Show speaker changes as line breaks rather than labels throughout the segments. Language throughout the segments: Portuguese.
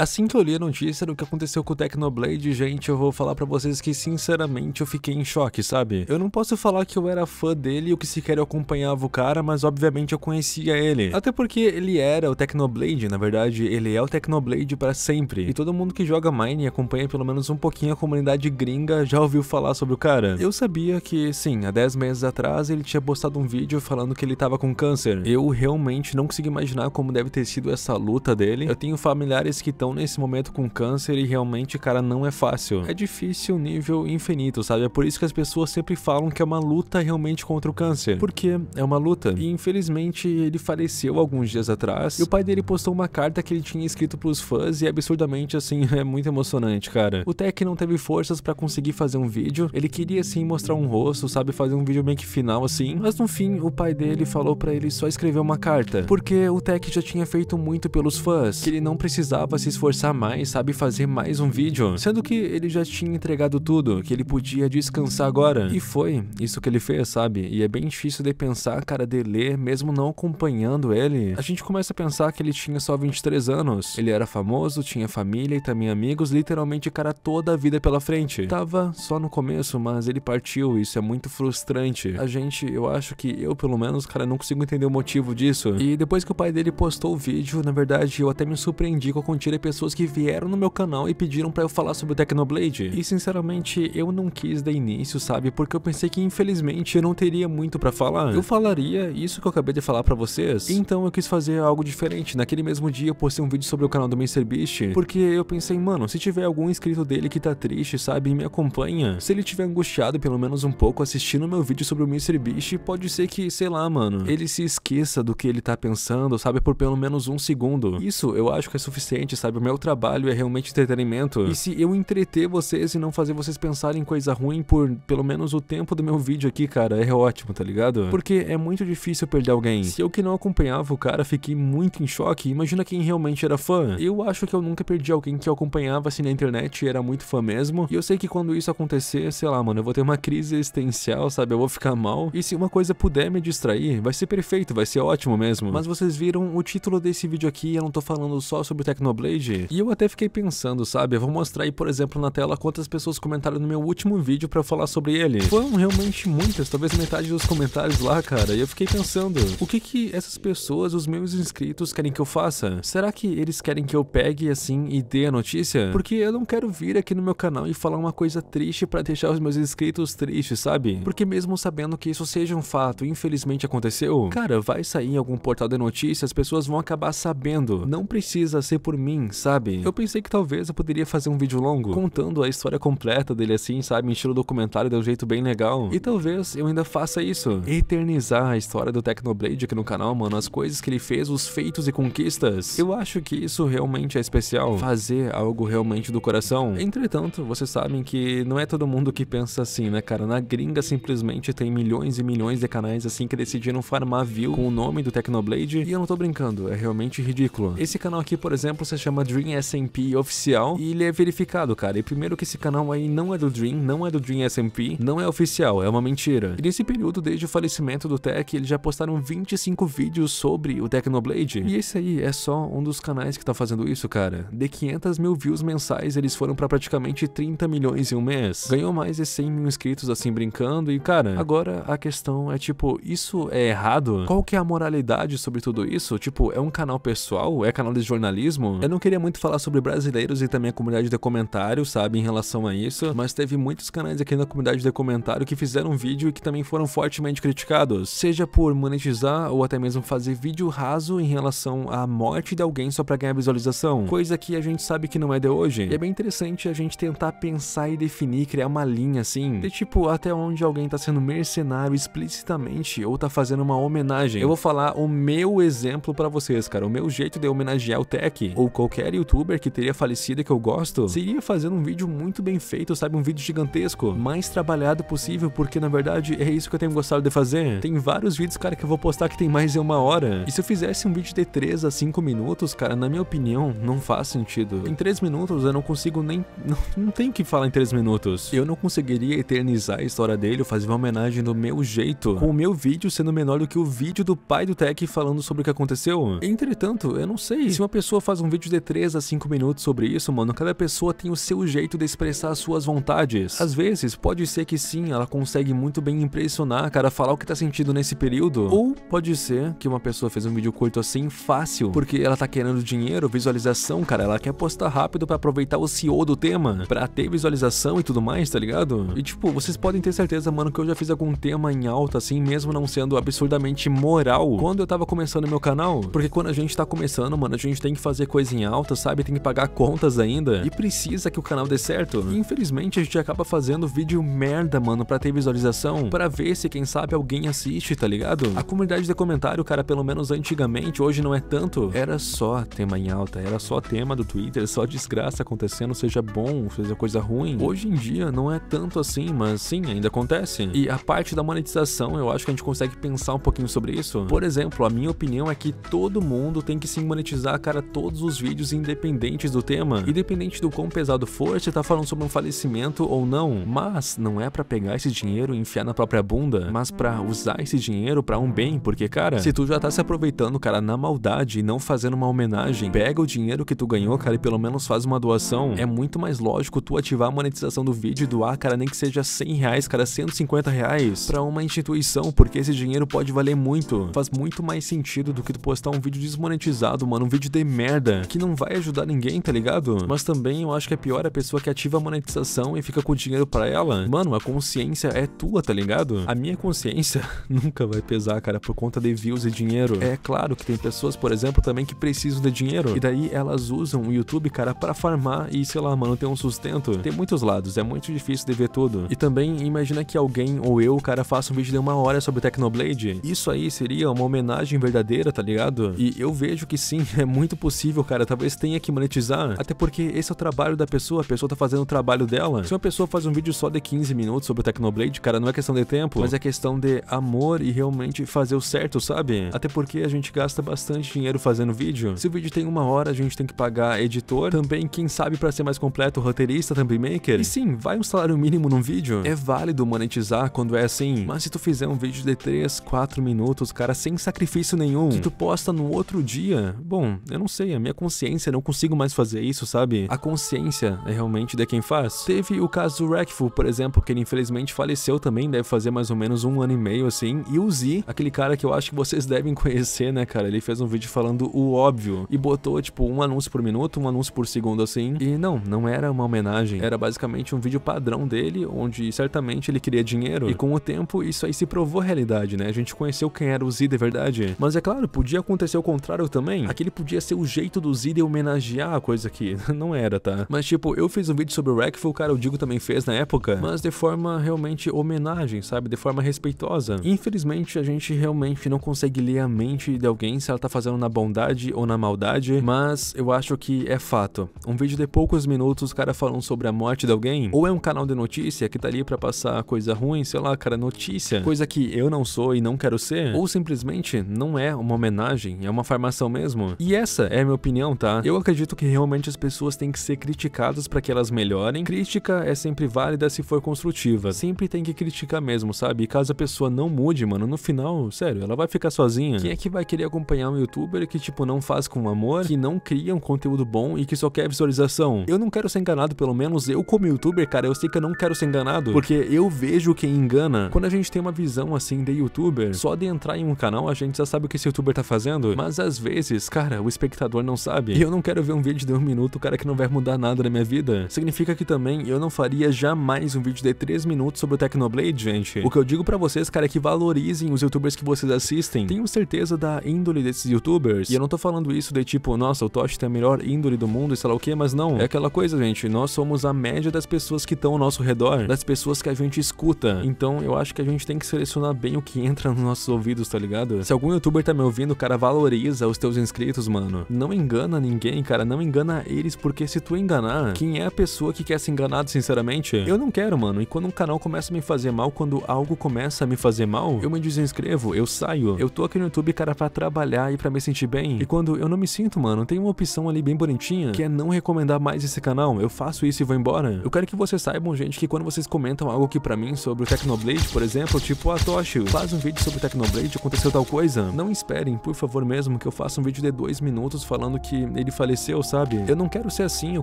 Assim que eu li a notícia do que aconteceu com o Technoblade, gente, eu vou falar para vocês que sinceramente eu fiquei em choque, sabe? Eu não posso falar que eu era fã dele ou que sequer eu acompanhava o cara, mas obviamente eu conhecia ele. Até porque ele era o Technoblade, na verdade, ele é o Technoblade para sempre. E todo mundo que joga Mine e acompanha pelo menos um pouquinho a comunidade gringa já ouviu falar sobre o cara. Eu sabia que, sim, há 10 meses atrás ele tinha postado um vídeo falando que ele tava com câncer. Eu realmente não consigo imaginar como deve ter sido essa luta dele. Eu tenho familiares que estão estão nesse momento com câncer e realmente, cara, não é fácil. É difícil nível infinito, sabe? É por isso que as pessoas sempre falam que é uma luta realmente contra o câncer. Porque é uma luta. E infelizmente ele faleceu alguns dias atrás. E o pai dele postou uma carta que ele tinha escrito pros fãs e é absurdamente assim, é muito emocionante, cara. O Tech não teve forças para conseguir fazer um vídeo. Ele queria assim mostrar um rosto, sabe, fazer um vídeo meio que final assim, mas no fim o pai dele falou para ele só escrever uma carta, porque o Tech já tinha feito muito pelos fãs, que ele não precisava se esforçar mais, sabe, fazer mais um vídeo. Sendo que ele já tinha entregado tudo, que ele podia descansar agora. E foi isso que ele fez, sabe? E é bem difícil de pensar cara, cara dele, mesmo não acompanhando ele. A gente começa a pensar que ele tinha só 23 anos. Ele era famoso, tinha família e também amigos, literalmente cara toda a vida pela frente. Tava só no começo, mas ele partiu, isso é muito frustrante. A gente, eu acho que eu pelo menos, cara, não consigo entender o motivo disso. E depois que o pai dele postou o vídeo, na verdade, eu até me surpreendi com a quantia pessoas que vieram no meu canal e pediram para eu falar sobre o Technoblade. E sinceramente, eu não quis dar início, sabe? Porque eu pensei que infelizmente eu não teria muito para falar. Eu falaria isso que eu acabei de falar para vocês. Então eu quis fazer algo diferente. Naquele mesmo dia eu postei um vídeo sobre o canal do MrBeast, porque eu pensei, mano, se tiver algum inscrito dele que tá triste, sabe, e me acompanha, se ele tiver angustiado pelo menos um pouco assistindo meu vídeo sobre o MrBeast, pode ser que, sei lá, mano, ele se esqueça do que ele tá pensando, sabe, por pelo menos um segundo. Isso eu acho que é suficiente, sabe, sabe? O meu trabalho é realmente entretenimento. E se eu entreter vocês e não fazer vocês pensarem em coisa ruim por pelo menos o tempo do meu vídeo aqui, cara, é ótimo, tá ligado? Porque é muito difícil perder alguém. Se eu que não acompanhava o cara, fiquei muito em choque. Imagina quem realmente era fã. Eu acho que eu nunca perdi alguém que eu acompanhava assim na internet e era muito fã mesmo. E eu sei que quando isso acontecer, sei lá, mano, eu vou ter uma crise existencial, sabe? Eu vou ficar mal. E se uma coisa puder me distrair, vai ser perfeito, vai ser ótimo mesmo. Mas vocês viram o título desse vídeo aqui, eu não tô falando só sobre Tecnoblade, e eu até fiquei pensando, sabe? Eu vou mostrar aí, por exemplo, na tela quantas pessoas comentaram no meu último vídeo para falar sobre ele. Foram realmente muitas, talvez metade dos comentários lá, cara. E eu fiquei pensando, o que que essas pessoas, os meus inscritos, querem que eu faça? Será que eles querem que eu pegue assim e dê a notícia? Porque eu não quero vir aqui no meu canal e falar uma coisa triste para deixar os meus inscritos tristes, sabe? Porque mesmo sabendo que isso seja um fato, infelizmente aconteceu, cara, vai sair em algum portal de notícias, as pessoas vão acabar sabendo. Não precisa ser por mim, sabe? Eu pensei que talvez eu poderia fazer um vídeo longo, contando a história completa dele assim, sabe? Em estilo documentário, de um jeito bem legal. E talvez eu ainda faça isso. Eternizar a história do Technoblade aqui no canal, mano. As coisas que ele fez, os feitos e conquistas. Eu acho que isso realmente é especial. Fazer algo realmente do coração. Entretanto, vocês sabem que não é todo mundo que pensa assim, né, cara? Na gringa simplesmente tem milhões e milhões de canais assim que decidiram farmar view com o nome do Technoblade. E eu não tô brincando, é realmente ridículo. Esse canal aqui, por exemplo, se chama chama Dream SMP Oficial e ele é verificado, cara. E primeiro que esse canal aí não é do Dream, não é do Dream SMP, não é oficial, é uma mentira. E nesse período, desde o falecimento do Tech, eles já postaram 25 vídeos sobre o Technoblade. E esse aí é só um dos canais que tá fazendo isso, cara. De 500 mil views mensais, eles foram para praticamente 30 milhões em um mês. Ganhou mais de 100 mil inscritos assim brincando e, cara, agora a questão é tipo, isso é errado? Qual que é a moralidade sobre tudo isso? Tipo, é um canal pessoal? É canal de jornalismo? Eu não queria muito falar sobre brasileiros e também a comunidade de comentário, sabe, em relação a isso, mas teve muitos canais aqui na comunidade de comentário que fizeram vídeo e que também foram fortemente criticados, seja por monetizar ou até mesmo fazer vídeo raso em relação à morte de alguém só para ganhar visualização, coisa que a gente sabe que não é de hoje. E é bem interessante a gente tentar pensar e definir, criar uma linha assim, de tipo até onde alguém tá sendo mercenário explicitamente ou tá fazendo uma homenagem. Eu vou falar o meu exemplo para vocês, cara, o meu jeito de homenagear o Tech ou qualquer qualquer youtuber que teria falecido e que eu gosto, seria fazendo um vídeo muito bem feito, sabe? Um vídeo gigantesco, mais trabalhado possível, porque na verdade é isso que eu tenho gostado de fazer. Tem vários vídeos, cara, que eu vou postar que tem mais de uma hora. E se eu fizesse um vídeo de 3 a 5 minutos, cara, na minha opinião, não faz sentido. Em 3 minutos eu não consigo nem. Não, não tem que falar em 3 minutos. Eu não conseguiria eternizar a história dele ou fazer uma homenagem do meu jeito, com o meu vídeo sendo menor do que o vídeo do pai do Tech falando sobre o que aconteceu. Entretanto, eu não sei. Se uma pessoa faz um vídeo de 3 a 5 minutos sobre isso, mano. Cada pessoa tem o seu jeito de expressar suas vontades. Às vezes, pode ser que sim, ela consegue muito bem impressionar, cara, falar o que tá sentindo nesse período. Ou pode ser que uma pessoa fez um vídeo curto assim, fácil, porque ela tá querendo dinheiro, visualização, cara. Ela quer postar rápido para aproveitar o CEO do tema, pra ter visualização e tudo mais, tá ligado? E tipo, vocês podem ter certeza, mano, que eu já fiz algum tema em alta assim, mesmo não sendo absurdamente moral, quando eu tava começando meu canal. Porque quando a gente tá começando, mano, a gente tem que fazer coisa em alta alta, sabe? Tem que pagar contas ainda. E precisa que o canal dê certo. E infelizmente a gente acaba fazendo vídeo merda, mano, pra ter visualização. Pra ver se, quem sabe, alguém assiste, tá ligado? A comunidade de comentário, cara, pelo menos antigamente, hoje não é tanto. Era só tema em alta, era só tema do Twitter, só desgraça acontecendo, seja bom, seja coisa ruim. Hoje em dia não é tanto assim, mas sim, ainda acontece. E a parte da monetização, eu acho que a gente consegue pensar um pouquinho sobre isso. Por exemplo, a minha opinião é que todo mundo tem que se monetizar, cara, todos os vídeos vídeos independentes do tema. Independente do quão pesado for, você tá falando sobre um falecimento ou não. Mas não é para pegar esse dinheiro e enfiar na própria bunda, mas para usar esse dinheiro para um bem, porque cara, se tu já tá se aproveitando, cara, na maldade e não fazendo uma homenagem, pega o dinheiro que tu ganhou, cara, e pelo menos faz uma doação. É muito mais lógico tu ativar a monetização do vídeo e doar, cara, nem que seja 100 reais, cara, 150 reais pra uma instituição, porque esse dinheiro pode valer muito. Faz muito mais sentido do que tu postar um vídeo desmonetizado, mano, um vídeo de merda, que não não vai ajudar ninguém, tá ligado? Mas também eu acho que é pior a pessoa que ativa a monetização e fica com o dinheiro pra ela. Mano, a consciência é tua, tá ligado? A minha consciência nunca vai pesar, cara, por conta de views e dinheiro. É claro que tem pessoas, por exemplo, também que precisam de dinheiro. E daí elas usam o YouTube, cara, para farmar e, sei lá, mano, ter um sustento. Tem muitos lados, é muito difícil de ver tudo. E também imagina que alguém ou eu, cara, faça um vídeo de uma hora sobre Technoblade. Isso aí seria uma homenagem verdadeira, tá ligado? E eu vejo que sim, é muito possível, cara, tá talvez tenha que monetizar, até porque esse é o trabalho da pessoa, a pessoa tá fazendo o trabalho dela. Se uma pessoa faz um vídeo só de 15 minutos sobre o Tecnoblade, cara, não é questão de tempo, mas é questão de amor e realmente fazer o certo, sabe? Até porque a gente gasta bastante dinheiro fazendo vídeo. Se o vídeo tem uma hora, a gente tem que pagar editor, também quem sabe para ser mais completo, roteirista, também maker. E sim, vai um salário mínimo num vídeo. É válido monetizar quando é assim, mas se tu fizer um vídeo de 3, 4 minutos, cara, sem sacrifício nenhum, que tu posta no outro dia, bom, eu não sei, a minha consciência consciência, não consigo mais fazer isso, sabe? A consciência é realmente de quem faz. Teve o caso do Rackful por exemplo, que ele infelizmente faleceu também, deve fazer mais ou menos um ano e meio, assim. E o Z, aquele cara que eu acho que vocês devem conhecer, né, cara? Ele fez um vídeo falando o óbvio e botou, tipo, um anúncio por minuto, um anúncio por segundo, assim. E não, não era uma homenagem. Era basicamente um vídeo padrão dele, onde certamente ele queria dinheiro. E com o tempo, isso aí se provou realidade, né? A gente conheceu quem era o Z de verdade. Mas é claro, podia acontecer o contrário também. Aquele podia ser o jeito do Z queria homenagear a coisa que não era, tá? Mas tipo, eu fiz um vídeo sobre o Wreckful, cara, o Digo também fez na época, mas de forma realmente homenagem, sabe? De forma respeitosa. Infelizmente, a gente realmente não consegue ler a mente de alguém se ela tá fazendo na bondade ou na maldade, mas eu acho que é fato. Um vídeo de poucos minutos, cara, falando sobre a morte de alguém, ou é um canal de notícia que tá ali pra passar coisa ruim, sei lá, cara, notícia, coisa que eu não sou e não quero ser, ou simplesmente não é uma homenagem, é uma farmação mesmo. E essa é a minha opinião, tá? Tá? Eu acredito que realmente as pessoas têm que ser criticadas para que elas melhorem. Crítica é sempre válida se for construtiva. Sempre tem que criticar mesmo, sabe? E caso a pessoa não mude, mano, no final, sério, ela vai ficar sozinha. Quem é que vai querer acompanhar um youtuber que, tipo, não faz com amor, que não cria um conteúdo bom e que só quer visualização? Eu não quero ser enganado, pelo menos eu como youtuber, cara, eu sei que eu não quero ser enganado, porque eu vejo quem engana. Quando a gente tem uma visão assim de youtuber, só de entrar em um canal a gente já sabe o que esse youtuber tá fazendo, mas às vezes, cara, o espectador não sabe. E eu não quero ver um vídeo de um minuto, cara, que não vai mudar nada na minha vida. Significa que também eu não faria jamais um vídeo de 3 minutos sobre o Technoblade, gente. O que eu digo pra vocês, cara, é que valorizem os youtubers que vocês assistem. Tenho certeza da índole desses youtubers. E eu não tô falando isso de tipo, nossa, o Tosh tem a melhor índole do mundo e sei lá o que, mas não. É aquela coisa, gente, nós somos a média das pessoas que estão ao nosso redor, das pessoas que a gente escuta. Então eu acho que a gente tem que selecionar bem o que entra nos nossos ouvidos, tá ligado? Se algum youtuber tá me ouvindo, cara, valoriza os teus inscritos, mano. Não engana ninguém ninguém, cara. Não engana eles, porque se tu enganar, quem é a pessoa que quer ser enganado, sinceramente? Eu não quero, mano. E quando um canal começa a me fazer mal, quando algo começa a me fazer mal, eu me desinscrevo, eu saio. Eu tô aqui no YouTube, cara, pra trabalhar e pra me sentir bem. E quando eu não me sinto, mano, tem uma opção ali bem bonitinha, que é não recomendar mais esse canal. Eu faço isso e vou embora. Eu quero que vocês saibam, gente, que quando vocês comentam algo aqui pra mim sobre o Tecnoblade, por exemplo, tipo, a ah, Toshi, faz um vídeo sobre o Tecnoblade, aconteceu tal coisa. Não esperem, por favor mesmo, que eu faça um vídeo de dois minutos falando que ele faleceu, sabe? Eu não quero ser assim, eu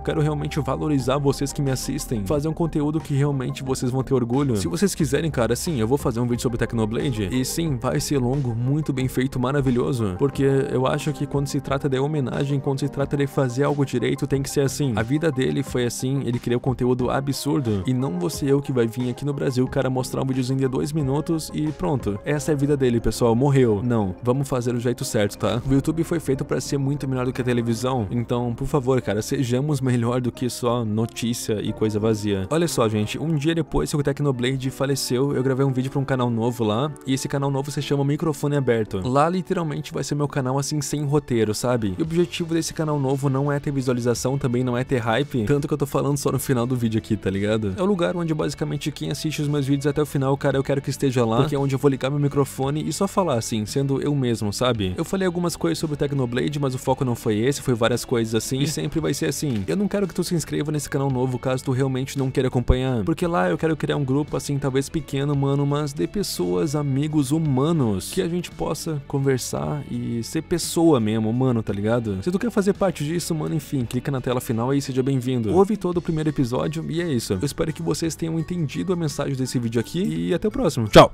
quero realmente valorizar vocês que me assistem, fazer um conteúdo que realmente vocês vão ter orgulho. Se vocês quiserem, cara, sim, eu vou fazer um vídeo sobre Technoblade, e sim, vai ser longo, muito bem feito, maravilhoso, porque eu acho que quando se trata de homenagem, quando se trata de fazer algo direito, tem que ser assim. A vida dele foi assim, ele criou conteúdo absurdo, e não você eu que vai vir aqui no Brasil, cara, mostrar um videozinho de dois minutos e pronto. Essa é a vida dele, pessoal, morreu. Não, vamos fazer o jeito certo, tá? O YouTube foi feito para ser muito melhor do que a televisão, então, por favor, cara, sejamos melhor do que só notícia e coisa vazia. Olha só, gente, um dia depois que o Tecnoblade faleceu, eu gravei um vídeo para um canal novo lá, e esse canal novo se chama Microfone Aberto. Lá, literalmente, vai ser meu canal assim, sem roteiro, sabe? E o objetivo desse canal novo não é ter visualização, também não é ter hype, tanto que eu tô falando só no final do vídeo aqui, tá ligado? É o lugar onde, basicamente, quem assiste os meus vídeos até o final, cara, eu quero que esteja lá, porque é onde eu vou ligar meu microfone e só falar, assim, sendo eu mesmo, sabe? Eu falei algumas coisas sobre o Tecnoblade, mas o foco não foi esse, foi várias coisas assim, e é. sempre vai ser assim. Eu não quero que tu se inscreva nesse canal novo caso tu realmente não queira acompanhar, porque lá eu quero criar um grupo assim, talvez pequeno, mano, mas de pessoas, amigos humanos, que a gente possa conversar e ser pessoa mesmo, humano, tá ligado? Se tu quer fazer parte disso, mano, enfim, clica na tela final e seja bem-vindo. Ouve todo o primeiro episódio e é isso. Eu espero que vocês tenham entendido a mensagem desse vídeo aqui e até o próximo. Tchau!